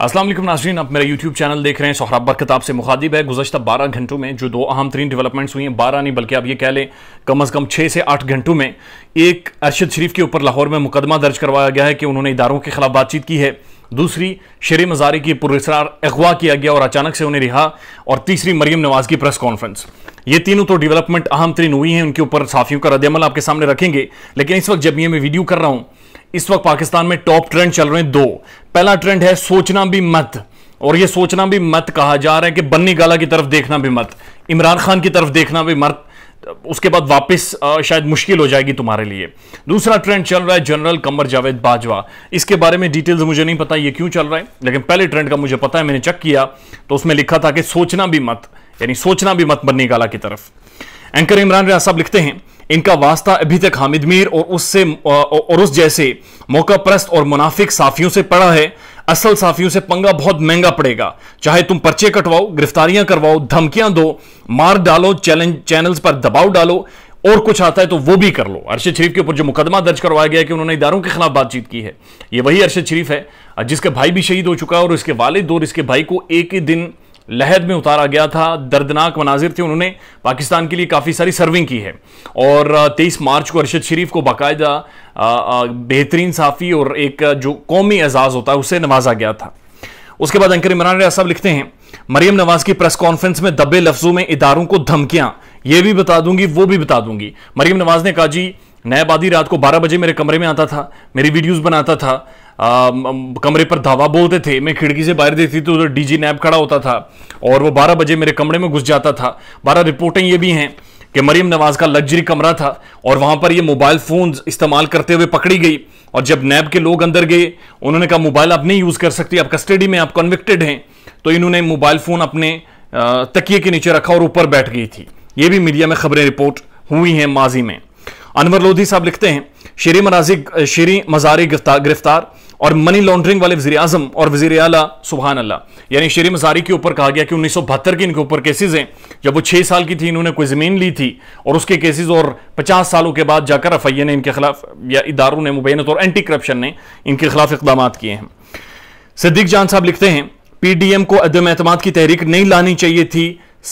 असलम नाजरीन आप मेरा यूट्यूब चैनल देख रहे हैं सोहराब बरकत आपसे मुखातिब है गुजशत बारह घंटों में जो दो अहम तरीन डेवलपमेंट्स हुई हैं बारह नहीं बल्कि आप ये कह लें कम अज़ कम छः से आठ घंटों में एक अरशद शरीफ के ऊपर लाहौर में मुकदमा दर्ज करवाया गया है कि उन्होंने इदारों के खिलाफ बातचीत की है दूसरी शेर मजारी की पुरस्ार अगवा किया गया और अचानक से उन्हें रिहा और तीसरी मरीम नवाज की प्रेस कॉन्फ्रेंस ये तीनों तो डेवलपमेंट अहम तरीन हुई हैं उनके ऊपर साफियों का रद्दमल आपके सामने रखेंगे लेकिन इस वक्त जब ये मैं वीडियो कर रहा हूँ इस वक्त पाकिस्तान में टॉप ट्रेंड चल रहे हैं दो पहला ट्रेंड है सोचना भी मत और ये सोचना भी मत कहा जा रहा है कि बन्नी गाला की तरफ देखना भी मत इमरान खान की तरफ देखना भी मत उसके बाद वापस शायद मुश्किल हो जाएगी तुम्हारे लिए दूसरा ट्रेंड चल रहा है जनरल कमर जावेद बाजवा इसके बारे में डिटेल्स मुझे नहीं पता ये क्यों चल रहा है लेकिन पहले ट्रेंड का मुझे पता है मैंने चेक किया तो उसमें लिखा था कि सोचना भी मत यानी सोचना भी मत बन्नी गाला की तरफ एंकर इमरान रिया साहब लिखते हैं इनका वास्ता अभी तक हामिद मीर और उससे और उस जैसे मौका प्रस्त और मुनाफिक साफियों से पड़ा है असल साफियों से पंगा बहुत महंगा पड़ेगा चाहे तुम पर्चे कटवाओ गिरफ्तारियां करवाओ धमकियां दो मार डालो चैलेंज चैनल्स पर दबाव डालो और कुछ आता है तो वो भी कर लो अरशद शरीफ के ऊपर जो मुकदमा दर्ज करवाया गया कि उन्होंने इदारों के खिलाफ बातचीत की है ये वही अरशद शरीफ है जिसका भाई भी शहीद हो चुका है और इसके वालिद और इसके भाई को एक ही दिन लहद में उतारा गया था दर्दनाक मनाजिर थे उन्होंने पाकिस्तान के लिए काफ़ी सारी सर्विंग की है और 23 मार्च को अरशद शरीफ को बाकायदा बेहतरीन साफ़ी और एक जो कौमी एजाज़ होता है उसे नवाजा गया था उसके बाद अंकर इमरान रिया साहब लिखते हैं मरियम नवाज की प्रेस कॉन्फ्रेंस में दबे लफ्जों में इदारों को धमकियां ये भी बता दूंगी वो भी बता दूंगी मरियम नवाज ने कहा जी नैब आधी रात को 12 बजे मेरे कमरे में आता था मेरी वीडियोस बनाता था कमरे पर धावा बोलते थे मैं खिड़की से बाहर देखती तो उधर डीजी नैब खड़ा होता था और वो बारह बजे मेरे कमरे में घुस जाता था बारह रिपोर्टें ये भी हैं कि मरीम नवाज का लग्जरी कमरा था और वहां पर ये मोबाइल फोन इस्तेमाल करते हुए पकड़ी गई और जब नैब के लोग अंदर गए उन्होंने कहा मोबाइल आप नहीं यूज़ कर सकती आप कस्टडी में आप कन्विक्टेड हैं तो इन्होंने मोबाइल फ़ोन अपने तकिए के नीचे रखा और ऊपर बैठ गई थी ये भी मीडिया में खबरें रिपोर्ट हुई हैं माजी में अनवर लोधी साहब लिखते हैं शेरी मराजी शेरी मजारी गिरफ्तार और मनी लॉन्ड्रिंग वाले वजी अजम और वजीर अला सुबहान अल्लाह यानी शेरी मजारी के ऊपर कहा गया कि उन्नीस सौ बहत्तर के इनके ऊपर केसेज हैं जब वो छह साल की थी इन्होंने कोई ज़मीन ली थी और उसके केसेज और पचास सालों के बाद जाकर एफ आई ए ने इनके खिलाफ या इदारों ने मुबैन और एंटी करप्शन ने इनके खिलाफ इकदाम किए हैं सिद्दीक जान साहब लिखते हैं पी डी एम को अदम एतम की तहरीक नहीं लानी चाहिए थी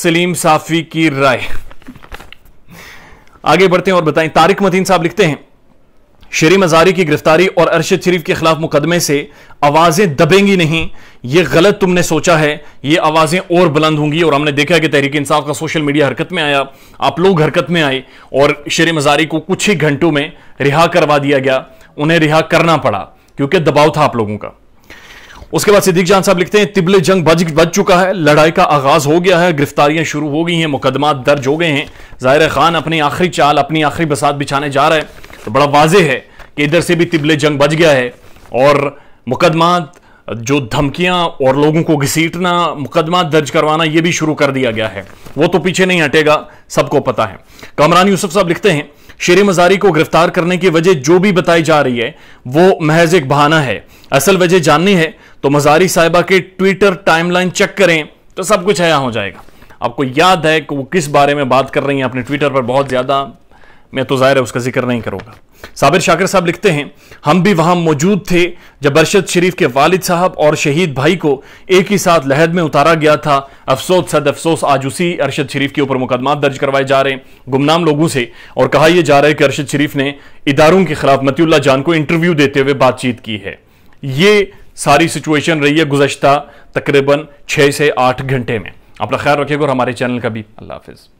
सलीम साफी की राय आगे बढ़ते हैं और बताएं तारिक मदीन साहब लिखते हैं शरी मजारी की गिरफ्तारी और अरशद शरीफ के खिलाफ मुकदमे से आवाजें दबेंगी नहीं ये गलत तुमने सोचा है ये आवाजें और बुलंद होंगी और हमने देखा कि तहरीक इंसाफ का सोशल मीडिया हरकत में आया आप लोग हरकत में आए और शरी मजारी को कुछ ही घंटों में रिहा करवा दिया गया उन्हें रिहा करना पड़ा क्योंकि दबाव था आप लोगों का उसके बाद सिद्दीक जान साहब लिखते हैं तिबले जंग बज बज चुका है लड़ाई का आगाज हो गया है गिरफ्तारियां शुरू हो गई हैं मुकदमा दर्ज हो गए हैं जाहिर खान अपनी आखिरी चाल अपनी आखिरी बसात बिछाने जा रहा है तो बड़ा वाजे है कि इधर से भी तिबले जंग बच गया है और मुकदमा जो धमकियां और लोगों को घसीटना मुकदमा दर्ज करवाना यह भी शुरू कर दिया गया है वो तो पीछे नहीं हटेगा सबको पता है कमरान यूसुफ साहब लिखते हैं शेर मजारी को गिरफ्तार करने की वजह जो भी बताई जा रही है वो महज एक बहाना है असल वजह जाननी है तो मजारी साहिबा के ट्विटर टाइमलाइन चेक करें तो सब कुछ हया हो जाएगा आपको याद है कि वो किस बारे में बात कर रही हैं अपने ट्विटर पर बहुत ज़्यादा मैं तो जाहिर है उसका जिक्र नहीं करूंगा साबिर शाकर साहब लिखते हैं हम भी वहां मौजूद थे जब अरशद शरीफ के वालिद साहब और शहीद भाई को एक ही साथ लहद में उतारा गया था अफसोस सद अफसोस आज उसी अरशद शरीफ के ऊपर मुकदमा दर्ज करवाए जा रहे हैं गुमनाम लोगों से और कहा यह जा रहा है कि अरशद शरीफ ने इदारों के खिलाफ मतील्ला जान को इंटरव्यू देते हुए बातचीत की है ये सारी सिचुएशन रही है गुजशत तकरीबन छः से आठ घंटे में अपना ख्याल रखिएगा और हमारे चैनल का भी अल्लाह हाफिज़